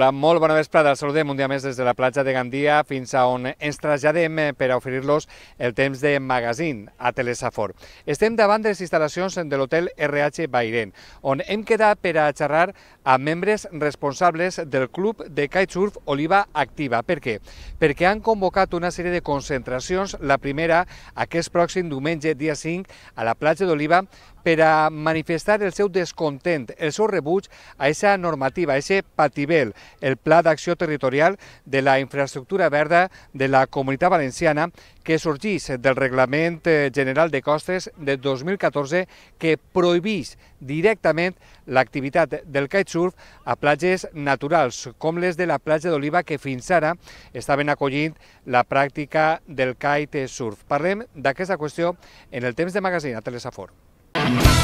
Hola, molt bona vesprada. Els saludem un dia més des de la platja de Gandia fins a on ens traslladem eh, per a oferir-los el temps de magazín a Telesafor. Estem davant de les instal·lacions de l'hotel RH Bairén, on hem quedat per a xerrar a membres responsables del club de kitesurf Oliva Activa. Per què? Perquè han convocat una sèrie de concentracions, la primera aquest pròxim diumenge, dia 5, a la platja d'Oliva, per a manifestar el seu descontent, el seu rebuig a aquesta normativa, a aquest patibel, el Pla d'Acció Territorial de la Infraestructura Verda de la Comunitat Valenciana, que sorgís del Reglament eh, General de Costes de 2014 que prohibís directament l'activitat del kitesurf a platges naturals, com les de la platja d'Oliva, que fins ara estaven acollint la pràctica del kitesurf. Parlem d'aquesta qüestió en el temps de magazine a Telesafor. Yeah.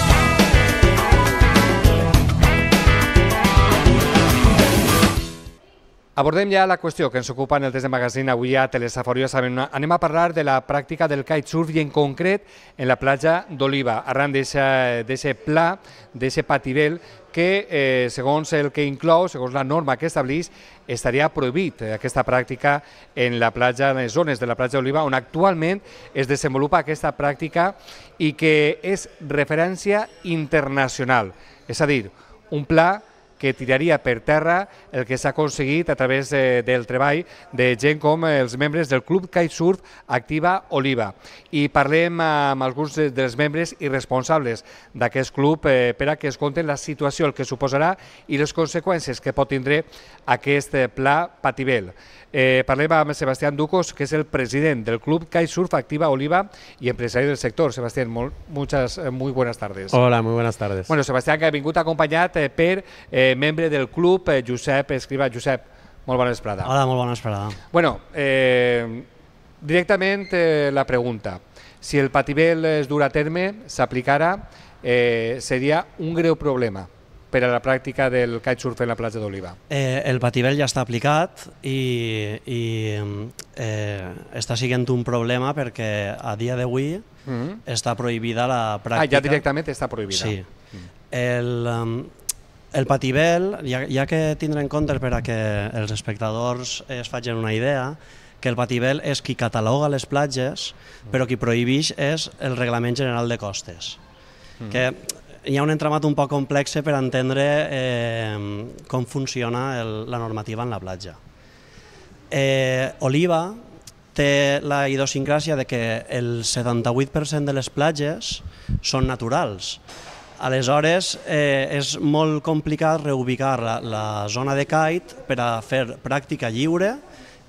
Abordem ja la qüestió que ens ocupa en el test de magazín avui a Telesaforiosament. Anem a parlar de la pràctica del kitesurf i en concret en la platja d'Oliva, arran d'aquest pla, d'aquest patibel que, eh, segons el que inclou, segons la norma que establís, estaria prohibit eh, aquesta pràctica en la platja, en les zones de la platja d'Oliva, on actualment es desenvolupa aquesta pràctica i que és referència internacional. És a dir, un pla que que tiraria per terra el que s'ha aconseguit a través eh, del treball de gent com eh, els membres del Club Kitesurf Activa Oliva. I parlem amb alguns dels membres i responsables d'aquest club eh, per a que es conten la situació, el que suposarà i les conseqüències que pot tindre aquest eh, pla Patibel. Eh, parlem amb Sebastián Ducos, que és el president del Club Kitesurf Activa Oliva i empresari del sector. Sebastián, molt, muchas, eh, muy buenas tardes. Hola, muy buenas tardes. Bueno, Sebastián, que ha vingut acompanyat eh, per eh, Eh, membre del club, eh, Josep Escriba. Josep, molt bona esperada. Hola, molt bona vesprada. Bueno, eh, directament eh, la pregunta. Si el patibel es dura a terme, s'aplicara, eh, seria un greu problema per a la pràctica del kitesurf en la platja d'Oliva? Eh, el patibel ja està aplicat i, i eh, està sent un problema perquè a dia d'avui mm -hmm. està prohibida la pràctica... Ah, ja directament està prohibida. Sí. Mm. El, um, el patibel, ja, que tindre en compte per a que els espectadors eh, es facin una idea, que el patibel és qui cataloga les platges, però qui prohibeix és el reglament general de costes. Mm. Que hi ha un entramat un poc complex per entendre eh, com funciona el, la normativa en la platja. Eh, Oliva té la idiosincràsia de que el 78% de les platges són naturals, Aleshores, eh, és molt complicat reubicar la, la zona de kite per a fer pràctica lliure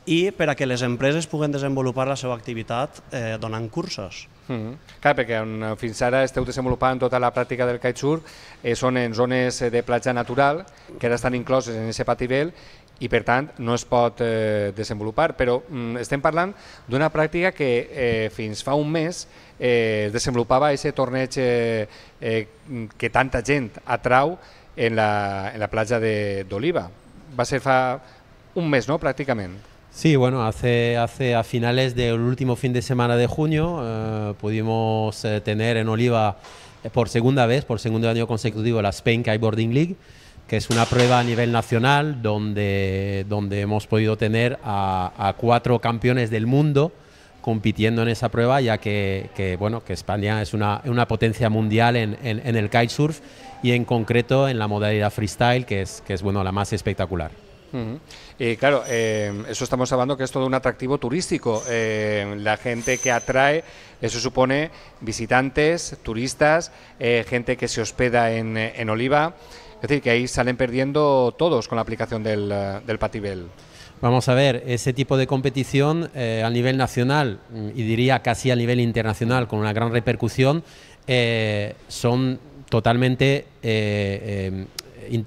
i per a que les empreses puguen desenvolupar la seva activitat eh, donant cursos. Mm -hmm. Clar, perquè on eh, fins ara esteu desenvolupant tota la pràctica del kitesurf eh, són en zones eh, de platja natural, que ara estan incloses en aquest patibel, i per tant no es pot eh, desenvolupar, però mm, estem parlant d'una pràctica que eh, fins fa un mes eh, ese torneo eh, eh, que tanta gente atrau en la, playa de Oliva. Va a ser un mes, no?, prácticamente. Sí, bueno, hace, a finales del último fin de semana de junio eh, pudimos tener en Oliva por segunda vez, por segundo año consecutivo, la Spain Kiteboarding League, que es una prueba a nivel nacional donde, hemos podido tener a cuatro campeones del mundo compitiendo en esa prueba, ya que, bueno, que España es una, potencia mundial en, en, el kitesurf y en concreto en la modalidad freestyle, que es, que es bueno, la más espectacular. Y eh, claro, eh, eso estamos hablando que es todo un atractivo turístico. Eh, la gente que atrae, eso supone visitantes, turistas, gente que se hospeda en, Oliva. Es decir, que ahí salen perdiendo todos con la aplicación del, del Patibel. Vamos a ver, ese tipo de competición eh, a nivel nacional mm, y diría casi a nivel internacional con una gran repercusión eh, son totalmente eh,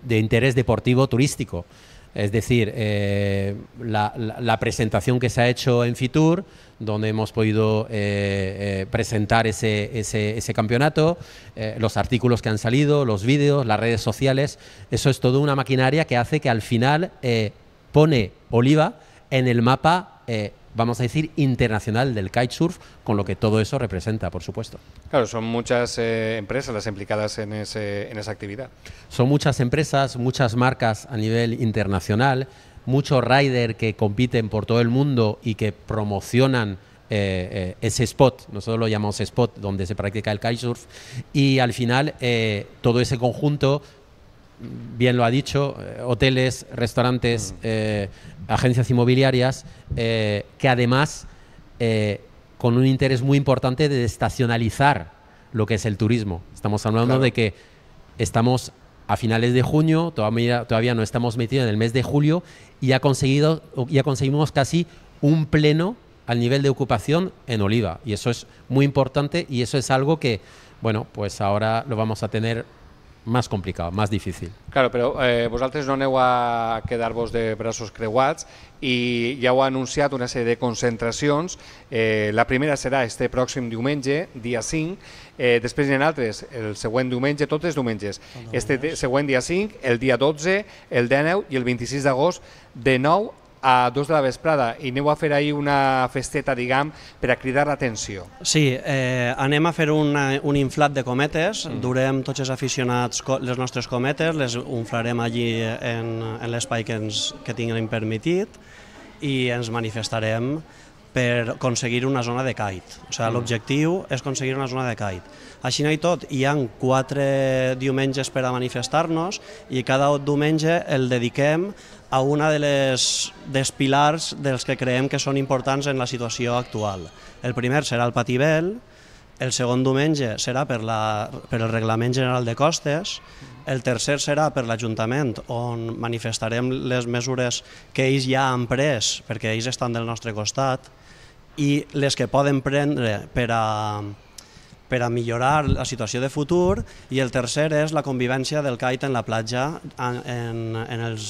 de interés deportivo turístico. Es decir, la, presentación que se ha hecho en Fitur, donde hemos podido presentar ese, ese, ese campeonato, los artículos que han salido, los vídeos, las redes sociales, eso es toda una maquinaria que hace que al final pone Oliva en el mapa, eh, vamos a decir, internacional del kitesurf, con lo que todo eso representa, por supuesto. Claro, son muchas eh, empresas las implicadas en, en esa actividad. Son muchas empresas, muchas marcas a nivel internacional, muchos rider que compiten por todo el mundo y que promocionan eh, ese spot, nosotros lo llamamos spot, donde se practica el kitesurf, y al final todo ese conjunto bien lo ha dicho, eh, hoteles, restaurantes, mm. eh, agencias inmobiliarias, eh, que además con un interés muy importante de estacionalizar lo que es el turismo. Estamos hablando de que estamos a finales de junio, todavía, todavía no estamos metidos en el mes de julio y ha conseguido, ya conseguimos casi un pleno al nivel de ocupación en Oliva. Y eso es muy importante y eso es algo que, bueno, pues ahora lo vamos a tener más complicado, más difícil. Claro, però eh, vosaltres no aneu a quedar-vos de braços creuats i ja ha anunciat una sèrie de concentracions. Eh, la primera serà este pròxim diumenge, dia 5, eh, després n'hi ha altres, el següent diumenge, tots els diumenges. Este següent dia 5, el dia 12, el 19 i el 26 d'agost, de 9 a dos de la vesprada i aneu a fer ahir una festeta, diguem, per a cridar l'atenció. Sí, eh, anem a fer una, un inflat de cometes, mm. durem tots els aficionats les nostres cometes, les unflarem allí en, en l'espai que, ens, que tinguin permitit i ens manifestarem per aconseguir una zona de kite. O sigui, mm. l'objectiu és aconseguir una zona de kite així no i tot, hi han quatre diumenges per a manifestar-nos i cada diumenge el dediquem a una de les, dels pilars dels que creem que són importants en la situació actual. El primer serà el patibel, el segon diumenge serà per, la, per el Reglament General de Costes, el tercer serà per l'Ajuntament, on manifestarem les mesures que ells ja han pres, perquè ells estan del nostre costat, i les que poden prendre per a, per a millorar la situació de futur i el tercer és la convivència del kite en la platja en, en, en els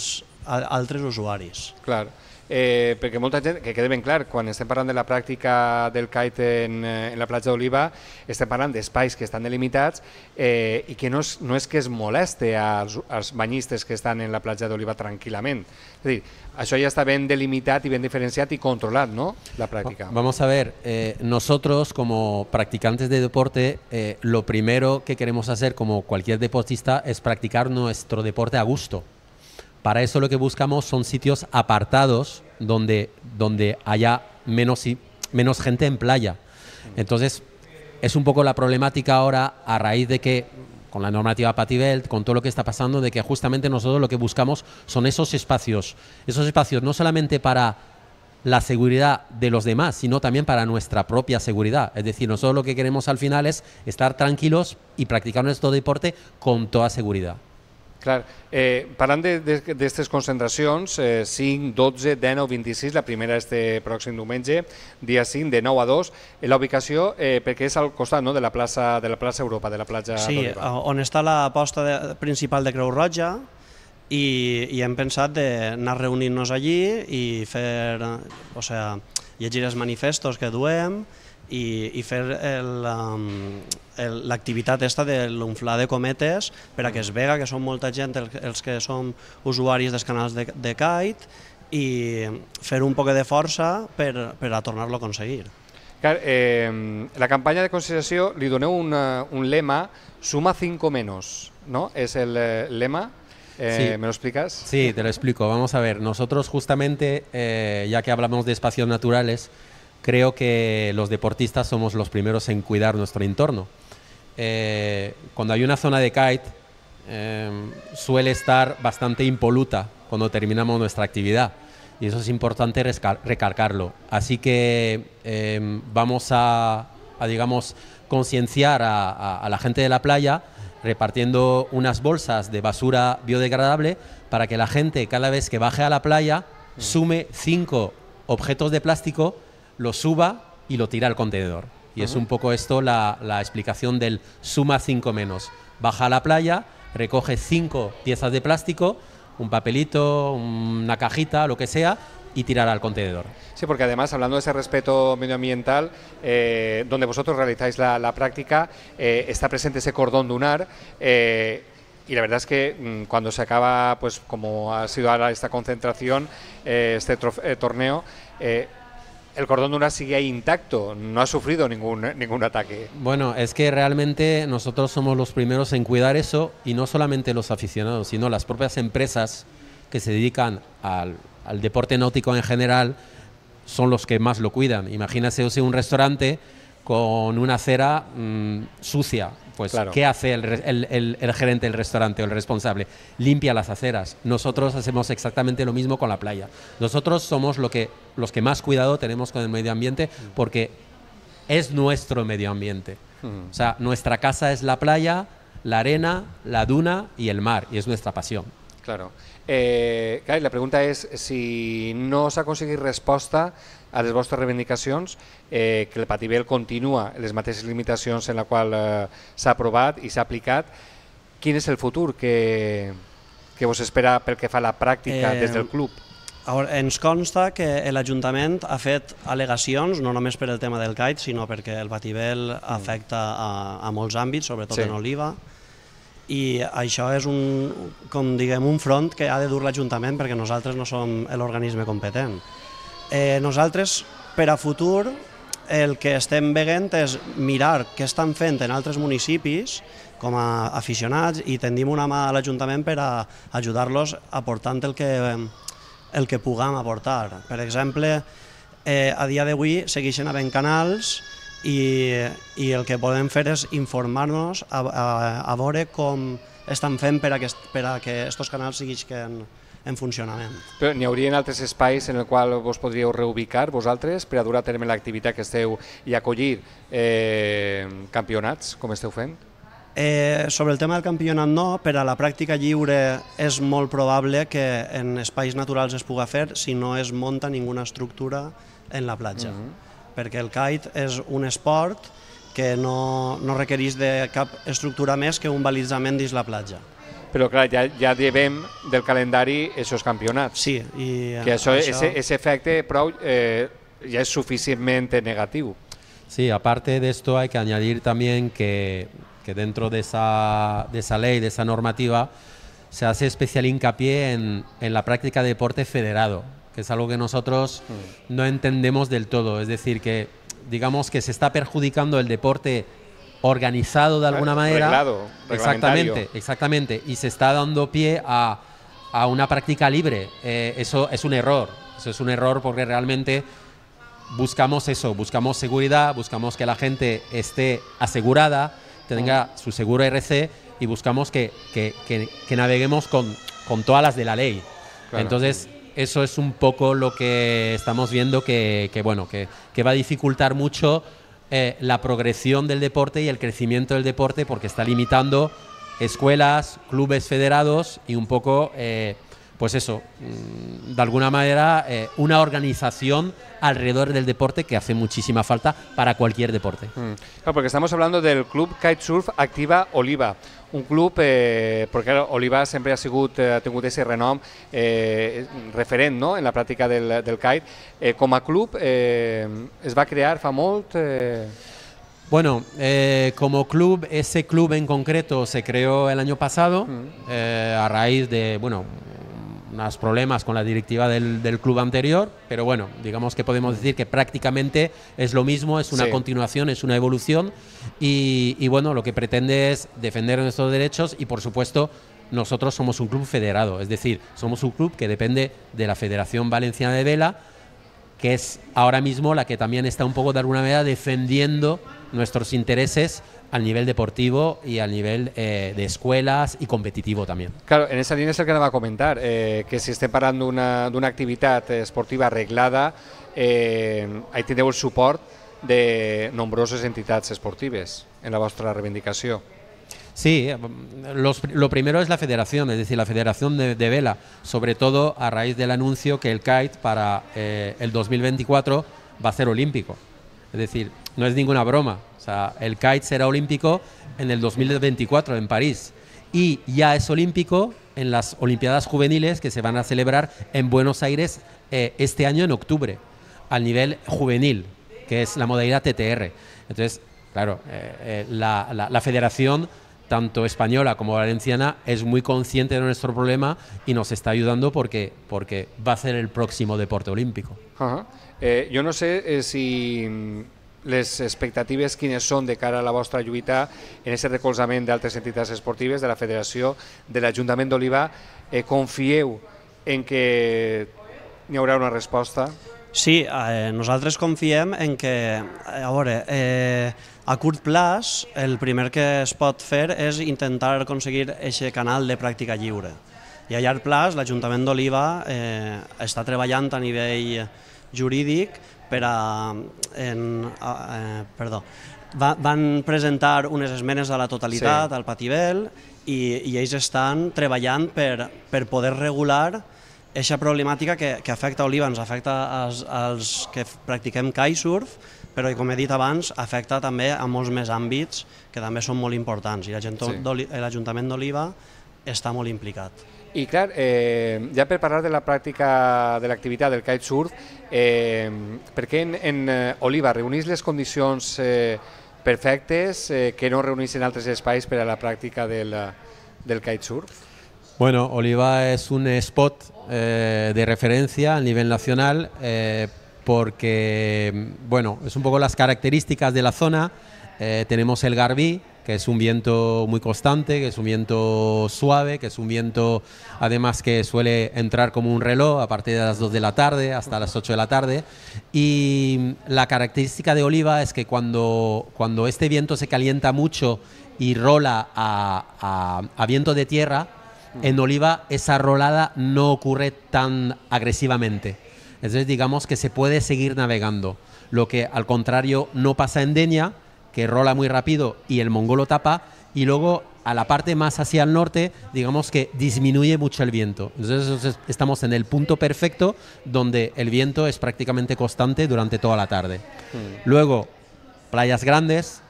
altres usuaris. Clar eh, perquè molta gent, que quede ben clar, quan estem parlant de la pràctica del kite en, eh, en la platja d'Oliva, estem parlant d'espais que estan delimitats eh, i que no és, no és que es moleste als, als banyistes que estan en la platja d'Oliva tranquil·lament. És a dir, això ja està ben delimitat i ben diferenciat i controlat, ¿no? La pràctica. Vamos a ver, eh, nosotros como practicantes de deporte, eh, lo primero que queremos hacer como cualquier deportista es practicar nuestro deporte a gusto. Para eso lo que buscamos son sitios apartados donde, donde haya menos, menos gente en playa. Entonces, es un poco la problemática ahora a raíz de que con la normativa Patibelt, con todo lo que está pasando, de que justamente nosotros lo que buscamos son esos espacios. Esos espacios no solamente para la seguridad de los demás, sino también para nuestra propia seguridad. Es decir, nosotros lo que queremos al final es estar tranquilos y practicar nuestro deporte con toda seguridad. Clar, eh, parlant d'aquestes concentracions, eh, 5, 12, 19, 26, la primera este pròxim diumenge, dia 5, de 9 a 2, eh, la ubicació, eh, perquè és al costat no, de, la plaça, de la plaça Europa, de la platja sí, Sí, eh, on està la posta de, principal de Creu Roja, i, i hem pensat d'anar reunint-nos allí i fer, o sea, llegir els manifestos que duem, y i la um, l'activitat esta de l'unflar de cometes per a que es vega, que son molta gent los els que son usuaris dels canals de, de kite i fer un poc de força per, per a tornar-lo a conseguir eh, la campanya de conscienciació li doneu un, un lema, suma 5 menos, ¿no? Es el eh, lema. Eh, ¿Me lo explicas? Sí, te lo explico. Vamos a ver, nosotros justamente, ya que hablamos de espacios naturales, creo que los deportistas somos los primeros en cuidar nuestro entorno. Eh, cuando hay una zona de kite, em, suele estar bastante impoluta cuando terminamos nuestra actividad. Y eso es importante recargarlo. Así que em, vamos a, digamos, concienciar a, a la gente de la playa repartiendo unas bolsas de basura biodegradable para que la gente cada vez que baje a la playa mm. sume cinco objetos de plástico lo suba y lo tira al contenedor. Y es un poco esto la, explicación del suma 5 menos. Baja a la playa, recoge cinco piezas de plástico, un papelito, una cajita, lo que sea, y tirar al contenedor. Sí, porque además, hablando de ese respeto medioambiental, eh, donde vosotros realizáis la, práctica, eh, está presente ese cordón dunar... Eh, y la verdad es que mm, cuando se acaba, pues como ha sido ahora esta concentración, este torneo, el cordón una sigue intacto, no ha sufrido ningún, ningún ataque. Bueno, es que realmente nosotros somos los primeros en cuidar eso y no solamente los aficionados, sino las propias empresas que se dedican al, deporte náutico en general son los que más lo cuidan. Imagínese un restaurante con una cera mm, sucia, pues, ¿qué hace el, el, gerente del restaurante o el responsable? Limpia las aceras. Nosotros hacemos exactamente lo mismo con la playa. Nosotros somos los que más cuidado tenemos con el medio ambiente mm. porque es nuestro medio ambiente. Mm. O sea, nuestra casa es la playa, la arena, la duna y el mar, y es nuestra pasión. Claro. Eh, clar, la pregunta és si no s'ha aconseguit resposta a les vostres reivindicacions, eh, que el patibel continua les mateixes limitacions en la qual eh, s'ha aprovat i s'ha aplicat, quin és el futur que, que vos espera pel que fa a la pràctica eh, des del club? Ens consta que l'Ajuntament ha fet al·legacions, no només per el tema del CAIT, sinó perquè el Batibel mm. afecta a, a molts àmbits, sobretot sí. en oliva, i això és un, com diguem, un front que ha de dur l'Ajuntament perquè nosaltres no som l'organisme competent. Eh, nosaltres, per a futur, el que estem veient és mirar què estan fent en altres municipis com a aficionats i tendim una mà a l'Ajuntament per a ajudar-los aportant el que, el que puguem aportar. Per exemple, eh, a dia d'avui segueixen havent canals i, i el que podem fer és informar-nos a, a, a veure com estan fent per a aquest, per a que estos canals siguin en funcionament. Però n'hi haurien altres espais en el qual vos podríeu reubicar vosaltres per a dur a terme l'activitat que esteu i acollir eh, campionats, com esteu fent? Eh, sobre el tema del campionat no, per a la pràctica lliure és molt probable que en espais naturals es puga fer si no es monta ninguna estructura en la platja. Uh mhm. -huh perquè el kite és un esport que no, no requereix de cap estructura més que un balitzament dins la platja. Però clar, ja, ja llevem del calendari aquests campionats. Sí. I, eh, que això, això... Ese, efecte prou, eh, ja és suficientment negatiu. Sí, aparte de esto hay que añadir también que, que dentro de esa, de esa ley, de esa normativa, se hace especial hincapié en, en la práctica de deporte federado, que es algo que nosotros mm. no entendemos del todo. Es decir, que digamos que se está perjudicando el deporte organizado de alguna manera. Reglado, exactamente, exactamente. Y se está dando pie a, a una práctica libre. Eh, eso es un error. Eso es un error porque realmente buscamos eso, buscamos seguridad, buscamos que la gente esté asegurada, tenga mm. su seguro RC y buscamos que, que, que, naveguemos con, con todas las de la ley. Entonces, eso es un poco lo que estamos viendo que, bueno, que, va a dificultar mucho eh, la progresión del deporte y el crecimiento del deporte porque está limitando escuelas, clubes federados y un poco... Eh, pues eso, mm, de alguna manera, eh, una organización alrededor del deporte que hace muchísima falta para cualquier deporte. Mm. porque estamos hablando del club Kitesurf Activa Oliva. Un club, eh, porque Oliva siempre ha tenido eh, ese renom eh, en la práctica del, kite. Eh, club es va a crear fa Bueno, como club, ese club en concreto se creó el año pasado mm. a raíz de, bueno, unos problemas con la directiva del, club anterior, pero bueno, digamos que podemos decir que prácticamente es lo mismo, es una continuación, es una evolución y, y bueno, lo que pretende es defender nuestros derechos y por supuesto nosotros somos un club federado, es decir, somos un club que depende de la Federación Valenciana de Vela, que es ahora mismo la que también está un poco de alguna manera defendiendo nuestros intereses al nivel deportivo y al nivel eh, de escuelas y competitivo también. Claro, en esa línea es el que nos va a comentar, eh, que si parando de una actividad eh, esportiva arreglada, eh, ahí tenemos el support de numerosas entidades esportivas... en la vuestra reivindicación. Sí, mm, lo primero es la federación, es decir, la federación de, vela, sobre todo a raíz del anuncio que el kite para el 2024 va a ser olímpico. Es decir, no es ninguna broma, o sea, el kite será olímpico en el 2024 en París y ya es olímpico en las Olimpiadas Juveniles que se van a celebrar en Buenos Aires eh, este año en octubre, al nivel juvenil, que es la modalidad TTR. Entonces, claro, eh, eh, la, federación tanto española como valenciana, es muy consciente de nuestro problema y nos está ayudando porque, porque va a ser el próximo deporte olímpico. yo no sé si les expectatives quines són de cara a la vostra lluita en aquest recolzament d'altres entitats esportives, de la Federació, de l'Ajuntament d'Oliva. Eh, confieu en que hi haurà una resposta? Sí, eh, nosaltres confiem en que, a veure, eh, a curt plaç el primer que es pot fer és intentar aconseguir aquest canal de pràctica lliure. I a llarg plaç l'Ajuntament d'Oliva eh, està treballant a nivell jurídic per a, en, eh, perdó, va, van presentar unes esmenes a la totalitat sí. al Patibel i, i ells estan treballant per, per poder regular aquesta problemàtica que, que afecta Oliva, ens afecta als, als que practiquem kitesurf, però com he dit abans, afecta també a molts més àmbits que també són molt importants i l'Ajuntament sí. d'Oliva està molt implicat. Y claro, ya eh, ya preparar de la práctica, de la actividad del kitesurf, eh, porque en, eh, Oliva reunís las condiciones eh, perfectes eh, que no reunís en otros espacios para la práctica del, del kitesurf? Bueno, Oliva es un spot de referencia a nivel nacional porque, bueno, es un poco las características de la zona. tenemos el Garbí, que es un viento muy constante, que es un viento suave, que es un viento además que suele entrar como un reloj a partir de las 2 de la tarde hasta las 8 de la tarde. Y la característica de Oliva es que cuando, cuando este viento se calienta mucho y rola a, a viento de tierra, en Oliva esa rolada no ocurre tan agresivamente. Entonces digamos que se puede seguir navegando, lo que al contrario no pasa en Denia, que rola muy rápido y el mongolo tapa, y luego a la parte más hacia el norte, digamos que disminuye mucho el viento. Entonces estamos en el punto perfecto donde el viento es prácticamente constante durante toda la tarde. Hmm. Luego, playas grandes,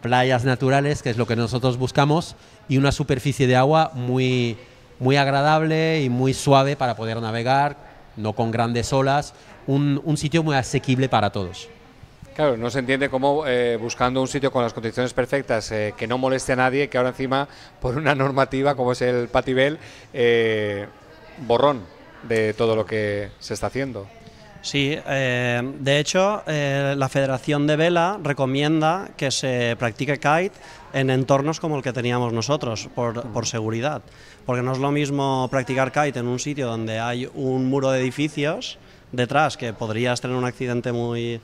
playas naturales, que es lo que nosotros buscamos, y una superficie de agua muy, muy agradable y muy suave para poder navegar, no con grandes olas, un sitio muy asequible para todos. Claro, no se entiende cómo eh, buscando un sitio con las condiciones perfectas, eh, que no moleste a nadie, que ahora encima por una normativa como es el Patibel, eh, borrón de todo lo que se está haciendo. Sí, de hecho, la Federación de Vela recomienda que se practique kite en entornos como el que teníamos nosotros, por, por, seguridad. Porque no es lo mismo practicar kite en un sitio donde hay un muro de edificios detrás, que podrías tener un accidente muy,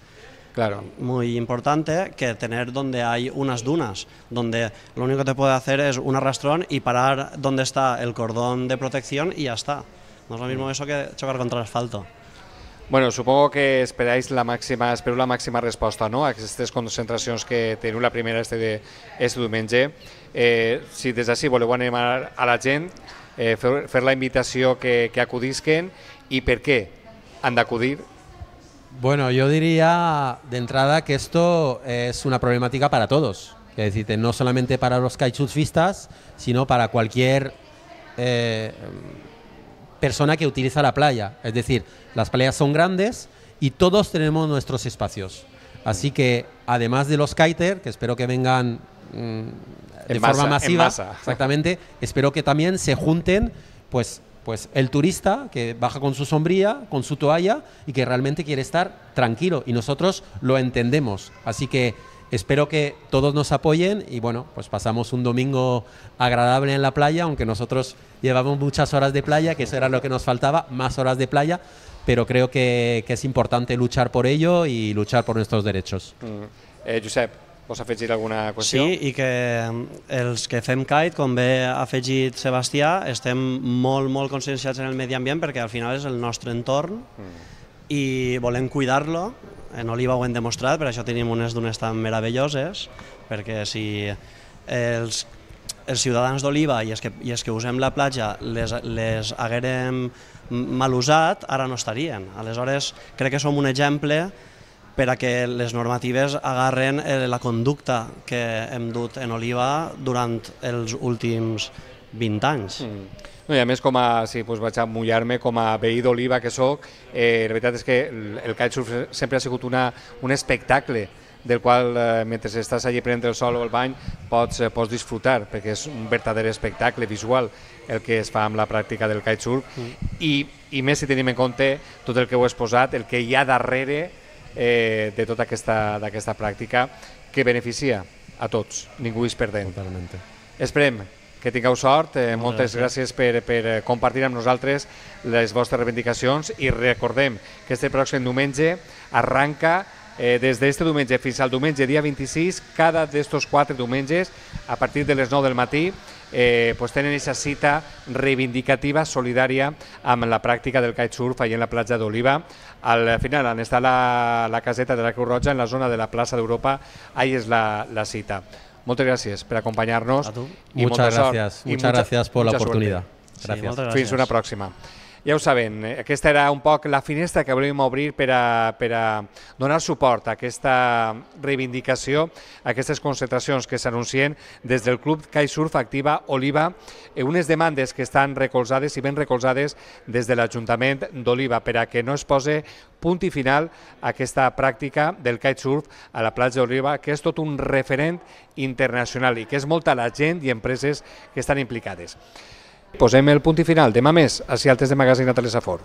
Claro. Muy importante que tener donde hay unas dunas, donde lo único que te puede hacer es un arrastrón y parar donde está el cordón de protección y ya está. No es lo mismo eso que chocar contra el asfalto. Bueno, supongo que esperáis la máxima espero la máxima respuesta, no? a aquestes concentraciones que tenéis La primera este de, este Si desde eh, si des d'ací voleu animar a la gente, eh, hacer la invitación que, que acudisquen por qué anda han acudir? Bueno, yo diría de entrada que esto es una problemática para todos. Es decir, no solamente para los kitesurfistas, sino para cualquier eh, persona que utiliza la playa. Es decir, las playas son grandes y todos tenemos nuestros espacios. Así que, además de los kiter, que espero que vengan mm, de forma masiva, exactamente, espero que también se junten pues pues el turista que baja con su sombría, con su toalla y que realmente quiere estar tranquilo y nosotros lo entendemos. Así que espero que todos nos apoyen y bueno, pues pasamos un domingo agradable en la playa, aunque nosotros llevamos muchas horas de playa, que eso era lo que nos faltaba, más horas de playa, pero creo que, es importante luchar por ello y luchar por nuestros derechos. Mm. Eh, Vols afegir alguna qüestió? Sí, i que mm, els que fem kite, com bé ha afegit Sebastià, estem molt, molt conscienciats en el medi ambient perquè al final és el nostre entorn mm. i volem cuidar-lo. En eh, Oliva ho hem demostrat, per això tenim unes dunes tan meravelloses, perquè si els, els ciutadans d'Oliva i, els que, i els que usem la platja les, les haguérem mal usat, ara no estarien. Aleshores, crec que som un exemple per a que les normatives agarren eh, la conducta que hem dut en Oliva durant els últims 20 anys. Mm. No, I a més, com a, si sí, doncs vaig a mullar-me com a veí d'oliva que sóc, eh, la veritat és que el, el kitesurf sempre ha sigut una, un espectacle del qual eh, mentre estàs allí prenent el sol o el bany pots, eh, pots disfrutar, perquè és un verdader espectacle visual el que es fa amb la pràctica del kitesurf mm. I, i més si tenim en compte tot el que heu exposat, el que hi ha darrere eh, de tota aquesta, aquesta pràctica que beneficia a tots, ningú és perdent. Totalment. Esperem que tingueu sort, eh, moltes gràcies per, per eh, compartir amb nosaltres les vostres reivindicacions i recordem que este pròxim diumenge arranca eh, des d'este diumenge fins al diumenge dia 26, cada d'estos quatre diumenges, a partir de les 9 del matí, eh, pues tenen aquesta cita reivindicativa solidària amb la pràctica del kitesurf allà en la platja d'Oliva. Al final, on està la, la caseta de la Creu Roja, en la zona de la plaça d'Europa, ahí és la, la cita. Moltes gràcies per acompanyar-nos. Muchas gracias, muchas moltes gràcies. la oportunidad. Fins una pròxima. Ja ho sabem, eh? aquesta era un poc la finestra que volíem obrir per a, per a donar suport a aquesta reivindicació, a aquestes concentracions que s'anuncien des del Club Surf Activa Oliva, eh, unes demandes que estan recolzades i ben recolzades des de l'Ajuntament d'Oliva per a que no es pose punt i final a aquesta pràctica del kitesurf a la platja d'Oliva, que és tot un referent internacional i que és molta la gent i empreses que estan implicades. Posem el punt i final. Demà més, a Cialtes de Magazine a Telesafor.